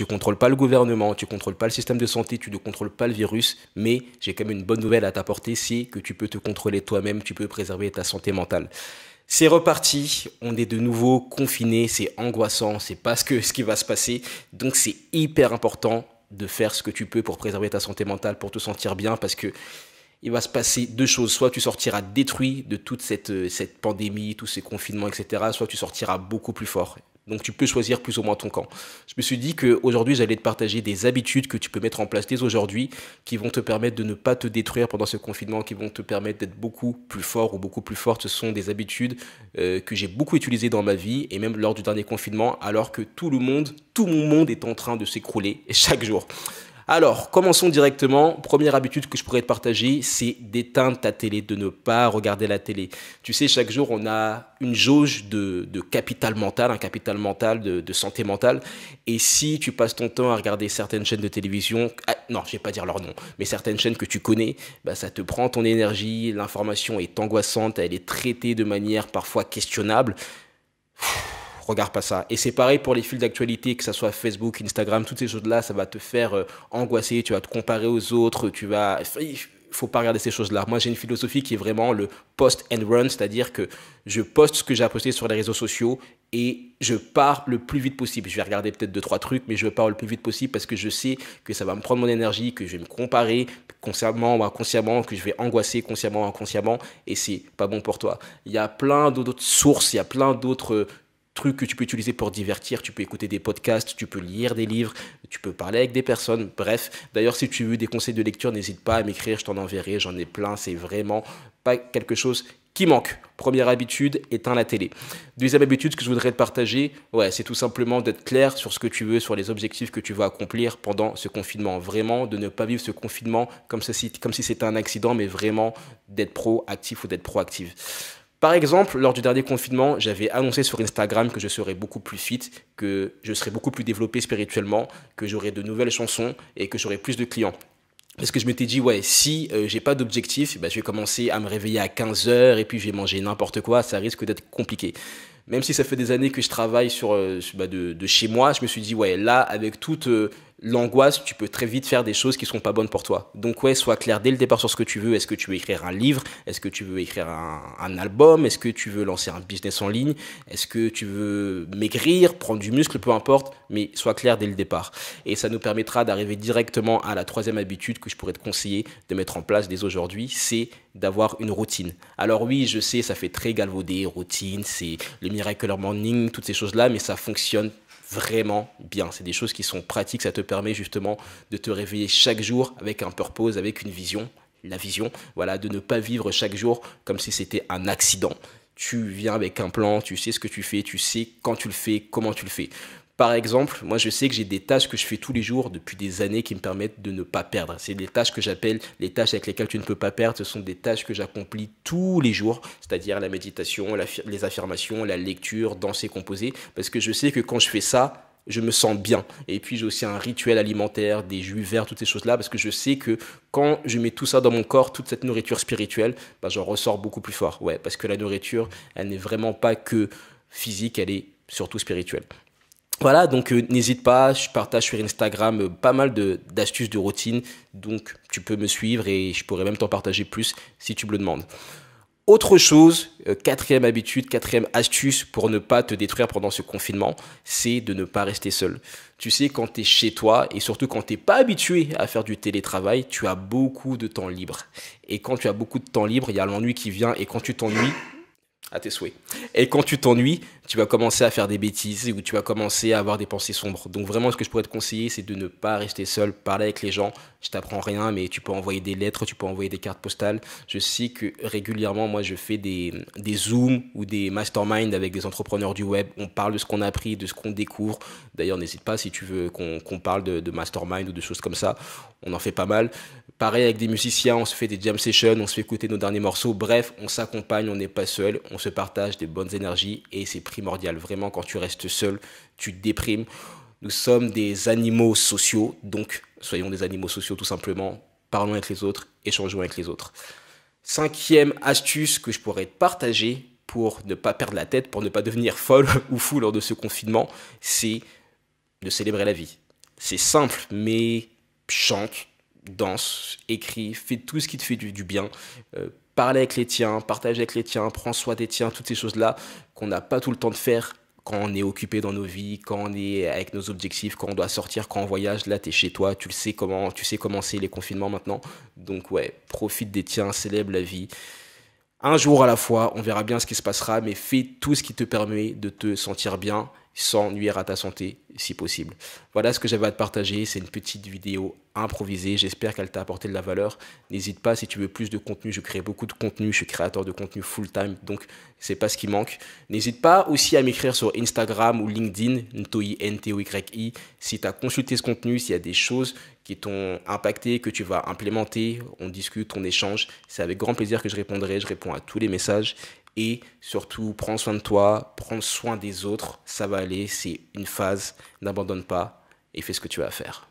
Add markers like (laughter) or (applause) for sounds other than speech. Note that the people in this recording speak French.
Tu contrôles pas le gouvernement, tu contrôles pas le système de santé, tu ne contrôles pas le virus, mais j'ai quand même une bonne nouvelle à t'apporter, c'est que tu peux te contrôler toi-même, tu peux préserver ta santé mentale. C'est reparti, on est de nouveau confiné, c'est angoissant, c'est pas ce, que, ce qui va se passer, donc c'est hyper important de faire ce que tu peux pour préserver ta santé mentale, pour te sentir bien, parce que il va se passer deux choses. Soit tu sortiras détruit de toute cette, euh, cette pandémie, tous ces confinements, etc. Soit tu sortiras beaucoup plus fort. Donc tu peux choisir plus ou moins ton camp. Je me suis dit qu'aujourd'hui, j'allais te partager des habitudes que tu peux mettre en place dès aujourd'hui qui vont te permettre de ne pas te détruire pendant ce confinement, qui vont te permettre d'être beaucoup plus fort ou beaucoup plus forte. Ce sont des habitudes euh, que j'ai beaucoup utilisées dans ma vie et même lors du dernier confinement, alors que tout le monde, tout mon monde est en train de s'écrouler (laughs) chaque jour. Alors, commençons directement. Première habitude que je pourrais te partager, c'est d'éteindre ta télé, de ne pas regarder la télé. Tu sais, chaque jour, on a une jauge de, capital mental, un capital mental de, santé mentale. Et si tu passes ton temps à regarder certaines chaînes de télévision, ah, non, je vais pas dire leur nom, mais certaines chaînes que tu connais, bah, ça te prend ton énergie, l'information est angoissante, elle est traitée de manière parfois questionnable regarde pas ça. Et c'est pareil pour les fils d'actualité, que ce soit Facebook, Instagram, toutes ces choses-là, ça va te faire euh, angoisser, tu vas te comparer aux autres, tu vas faut pas regarder ces choses-là. Moi, j'ai une philosophie qui est vraiment le post and run, c'est-à-dire que je poste ce que j'ai posté sur les réseaux sociaux et je pars le plus vite possible. Je vais regarder peut-être deux trois trucs, mais je pars le plus vite possible parce que je sais que ça va me prendre mon énergie, que je vais me comparer consciemment ou inconsciemment, que je vais angoisser consciemment ou inconsciemment, et c'est pas bon pour toi. Il y a plein d'autres sources, il y a plein d'autres euh, trucs que tu peux utiliser pour divertir. Tu peux écouter des podcasts, tu peux lire des livres, tu peux parler avec des personnes. Bref, d'ailleurs, si tu veux des conseils de lecture, n'hésite pas à m'écrire, je t'en enverrai, j'en ai plein. C'est vraiment pas quelque chose qui manque. Première habitude, éteins la télé. Deuxième habitude que je voudrais te partager, ouais, c'est tout simplement d'être clair sur ce que tu veux, sur les objectifs que tu vas accomplir pendant ce confinement. Vraiment, de ne pas vivre ce confinement comme, comme si c'était un accident, mais vraiment d'être proactif ou d'être proactive. Par exemple, lors du dernier confinement, j'avais annoncé sur Instagram que je serais beaucoup plus fit, que je serais beaucoup plus développé spirituellement, que j'aurais de nouvelles chansons et que j'aurais plus de clients. Parce que je m'étais dit, ouais, si je euh, j'ai pas d'objectif, bah, je vais commencer à me réveiller à 15h et puis je vais manger n'importe quoi, ça risque d'être compliqué. Même si ça fait des années que je travaille sur, euh, bah, de, chez moi, je me suis dit, ouais, là, avec toute euh, l'angoisse, tu peux très vite faire des choses qui ne sont pas bonnes pour toi. Donc ouais, sois clair dès le départ sur ce que tu veux. Est-ce que tu veux écrire un livre Est-ce que tu veux écrire un, album Est-ce que tu veux lancer un business en ligne Est-ce que tu veux maigrir, prendre du muscle, peu importe, mais sois clair dès le départ. Et ça nous permettra d'arriver directement à la troisième habitude que je pourrais te conseiller de mettre en place dès aujourd'hui, c'est d'avoir une routine. Alors oui, je sais, ça fait très galvaudé, routine, c'est le miracle morning, toutes ces choses-là, mais ça fonctionne vraiment bien. C'est des choses qui sont pratiques, ça te permet justement de te réveiller chaque jour avec un purpose, avec une vision, la vision, voilà, de ne pas vivre chaque jour comme si c'était un accident. Tu viens avec un plan, tu sais ce que tu fais, tu sais quand tu le fais, comment tu le fais. Par exemple, moi je sais que j'ai des tâches que je fais tous les jours depuis des années qui me permettent de ne pas perdre. C'est des tâches que j'appelle les tâches avec lesquelles tu ne peux pas perdre. Ce sont des tâches que j'accomplis tous les jours, c'est-à-dire la méditation, les affirmations, la lecture, danser, composer, parce que je sais que quand je fais ça, je me sens bien. Et puis j'ai aussi un rituel alimentaire, des jus verts, toutes ces choses-là, parce que je sais que quand je mets tout ça dans mon corps, toute cette nourriture spirituelle, ben, j'en ressors beaucoup plus fort. Ouais, parce que la nourriture, elle n'est vraiment pas que physique, elle est surtout spirituelle. Voilà, donc euh, n'hésite pas, je partage sur Instagram euh, pas mal d'astuces de, routine, donc tu peux me suivre et je pourrais même t'en partager plus si tu me le demandes. Autre chose, euh, quatrième habitude, quatrième astuce pour ne pas te détruire pendant ce confinement, c'est de ne pas rester seul. Tu sais, quand tu es chez toi et surtout quand tu n'es pas habitué à faire du télétravail, tu as beaucoup de temps libre. Et quand tu as beaucoup de temps libre, il y a l'ennui qui vient et quand tu t'ennuies, à tes souhaits. Et quand tu t'ennuies, tu vas commencer à faire des bêtises ou tu vas commencer à avoir des pensées sombres. Donc vraiment, ce que je pourrais te conseiller, c'est de ne pas rester seul, parler avec les gens. Je t'apprends rien, mais tu peux envoyer des lettres, tu peux envoyer des cartes postales. Je sais que régulièrement, moi, je fais des, des Zooms ou des masterminds avec des entrepreneurs du web. On parle de ce qu'on a appris, de ce qu'on découvre. D'ailleurs, n'hésite pas si tu veux qu'on parle de, de mastermind ou de choses comme ça. On en fait pas mal. Pareil avec des musiciens, on se fait des jam sessions, on se fait écouter nos derniers morceaux. Bref, on s'accompagne, on n'est pas seul, on se partage des bonnes énergies et c'est primordial. Vraiment, quand tu restes seul, tu te déprimes. Nous sommes des animaux sociaux, donc soyons des animaux sociaux tout simplement. Parlons avec les autres, échangeons avec les autres. Cinquième astuce que je pourrais partager pour ne pas perdre la tête, pour ne pas devenir folle (laughs) ou fou lors de ce confinement, c'est de célébrer la vie. C'est simple, mais chante, danse, écris, fais tout ce qui te fait du, bien. Euh, parle avec les tiens, partage avec les tiens, prends soin des tiens, toutes ces choses-là qu'on n'a pas tout le temps de faire quand on est occupé dans nos vies, quand on est avec nos objectifs, quand on doit sortir, quand on voyage, là tu es chez toi, tu le sais comment, tu sais comment c'est les confinements maintenant. Donc ouais, profite des tiens, célèbre la vie. Un jour à la fois, on verra bien ce qui se passera, mais fais tout ce qui te permet de te sentir bien sans nuire à ta santé si possible. Voilà ce que j'avais à te partager, c'est une petite vidéo improvisée, j'espère qu'elle t'a apporté de la valeur. N'hésite pas si tu veux plus de contenu, je crée beaucoup de contenu, je suis créateur de contenu full-time, donc c'est pas ce qui manque. N'hésite pas aussi à m'écrire sur Instagram ou LinkedIn, si tu as consulté ce contenu, s'il y a des choses qui t'ont impacté, que tu vas implémenter, on discute, on échange. C'est avec grand plaisir que je répondrai, je réponds à tous les messages. Et surtout, prends soin de toi, prends soin des autres, ça va aller, c'est une phase, n'abandonne pas et fais ce que tu as à faire.